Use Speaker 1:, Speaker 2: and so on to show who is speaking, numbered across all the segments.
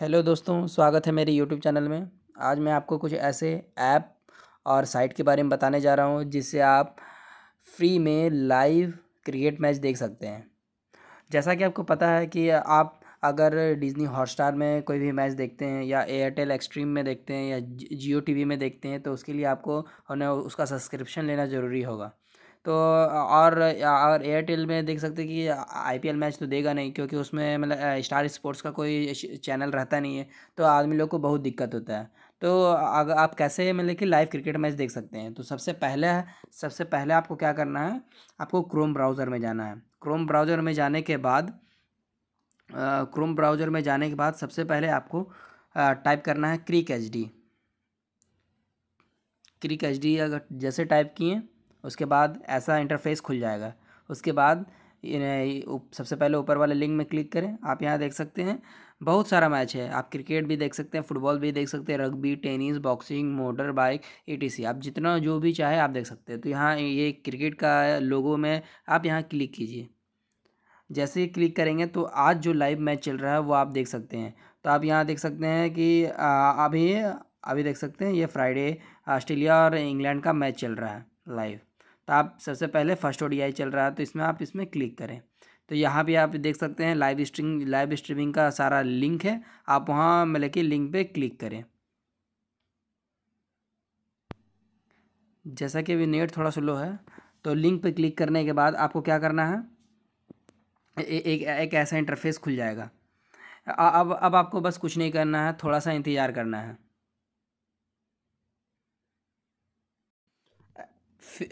Speaker 1: hello दोस्तों स्वागत है मेरे यूट्यूब चैनल में आज मैं आपको कुछ ऐसे ऐप और साइट के बारे में बताने जा रहा हूँ जिससे आप फ्री में लाइव क्रिकेट मैच देख सकते हैं जैसा कि आपको पता है कि आप अगर डिज़नी हॉटस्टार में कोई भी मैच देखते हैं या एयरटेल एक्सट्रीम में देखते हैं या जियो टी में देखते हैं तो उसके लिए आपको उन्हें उसका सब्सक्रिप्शन लेना ज़रूरी होगा तो और और एयरटेल में देख सकते कि आईपीएल मैच तो देगा नहीं क्योंकि उसमें मतलब स्टार स्पोर्ट्स का कोई चैनल रहता नहीं है तो आदमी लोग को बहुत दिक्कत होता है तो अगर आप कैसे मतलब कि लाइव क्रिकेट मैच देख सकते हैं तो सबसे पहले सबसे पहले आपको क्या करना है आपको क्रोम ब्राउज़र में जाना है क्रोम ब्राउज़र में जाने के बाद क्रोम ब्राउज़र में जाने के बाद सबसे पहले आपको टाइप करना है cric H D cric H D अगर जैसे टाइप किए उसके बाद ऐसा इंटरफेस खुल जाएगा उसके बाद सबसे पहले ऊपर वाले लिंक में क्लिक करें आप यहाँ देख सकते हैं बहुत सारा मैच है आप क्रिकेट भी देख सकते हैं फुटबॉल भी देख सकते हैं rugby tennis boxing motor bike ए आप जितना जो भी चाहे आप देख सकते हैं तो यहाँ ये क्रिकेट का लोगो में आप यहाँ क्लिक कीजिए जैसे ही क्लिक करेंगे तो आज जो लाइव मैच चल रहा है वो आप देख सकते हैं तो आप यहाँ देख सकते हैं कि अभी अभी देख सकते हैं ये फ्राइडे ऑस्ट्रेलिया और इंग्लैंड का मैच चल रहा है लाइव तो आप सबसे पहले फर्स्ट ओ चल रहा है तो इसमें आप इसमें क्लिक करें तो यहाँ भी आप देख सकते हैं लाइव स्ट्रीम लाइव स्ट्रीमिंग का सारा लिंक है आप वहाँ मतलब कि लिंक पे क्लिक करें जैसा कि अभी नेट थोड़ा स्लो है तो लिंक पे क्लिक करने के बाद आपको क्या करना है ए, एक एक ऐसा इंटरफेस खुल जाएगा अब अब आपको बस कुछ नहीं करना है थोड़ा सा इंतज़ार करना है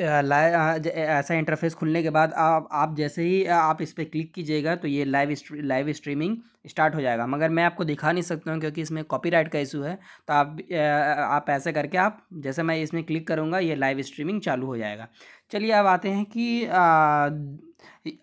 Speaker 1: लाइव ऐसा इंटरफेस खुलने के बाद आप आप जैसे ही आप इस पर क्लिक कीजिएगा तो ये लाइव लाइव स्ट्रीमिंग स्टार्ट हो जाएगा मगर मैं आपको दिखा नहीं सकता हूँ क्योंकि इसमें कॉपीराइट का इशू है तो आप आप ऐसे करके आप जैसे मैं इसमें क्लिक करूँगा ये लाइव स्ट्रीमिंग चालू हो जाएगा चलिए अब आते हैं कि आ,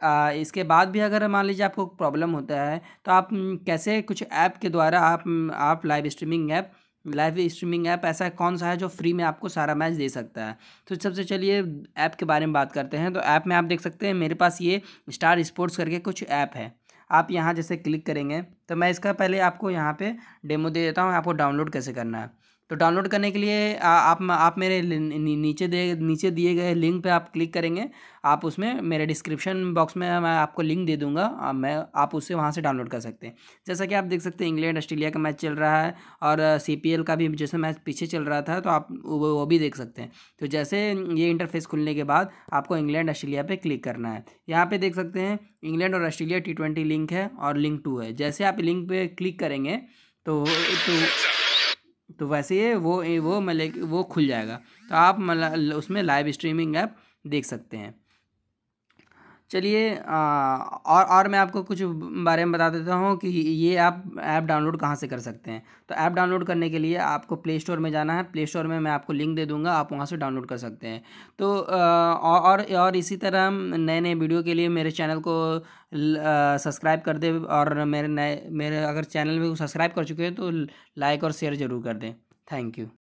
Speaker 1: आ, इसके बाद भी अगर मान लीजिए आपको प्रॉब्लम होता है तो आप कैसे कुछ ऐप के द्वारा आप आप live streaming app live streaming app ऐसा कौन सा है जो फ्री में आपको सारा मैच दे सकता है तो सबसे चलिए ऐप के बारे में बात करते हैं तो ऐप में आप देख सकते हैं मेरे पास ये स्टार स्पोर्ट्स करके कुछ ऐप है आप यहाँ जैसे क्लिक करेंगे तो मैं इसका पहले आपको यहाँ पे डेमो दे देता हूँ आपको डाउनलोड कैसे करना है तो डाउनलोड करने के लिए आ, आप आप मेरे नीचे दे नीचे दिए गए लिंक पे आप क्लिक करेंगे आप उसमें मेरे डिस्क्रिप्शन बॉक्स में मैं आपको लिंक दे दूंगा आ, मैं आप उससे वहाँ से डाउनलोड कर सकते हैं जैसा कि आप देख सकते हैं इंग्लैंड ऑस्ट्रेलिया का मैच चल रहा है और सी का भी जैसे मैच पीछे चल रहा था तो आप वो, वो भी देख सकते हैं तो जैसे ये इंटरफेस खुलने के बाद आपको इंग्लैंड ऑस्ट्रेलिया पर क्लिक करना है यहाँ पर देख सकते हैं इंग्लैंड और ऑस्ट्रेलिया टी लिंक है और लिंक टू है जैसे आप लिंक पर क्लिक करेंगे तो, तो तो वैसे ही वो वो मतलब वो खुल जाएगा तो आप मतलब उसमें लाइव स्ट्रीमिंग ऐप देख सकते हैं चलिए और और मैं आपको कुछ बारे में बता देता हूँ कि ये आप ऐप डाउनलोड कहाँ से कर सकते हैं तो ऐप डाउनलोड करने के लिए आपको प्ले स्टोर में जाना है प्ले स्टोर में मैं आपको लिंक दे दूँगा आप वहाँ से डाउनलोड कर सकते हैं तो और और इसी तरह हम नए नए वीडियो के लिए मेरे चैनल को सब्सक्राइब कर दें और मेरे नए मेरे अगर चैनल में सब्सक्राइब कर चुके हैं तो लाइक और शेयर ज़रूर कर दें थैंक यू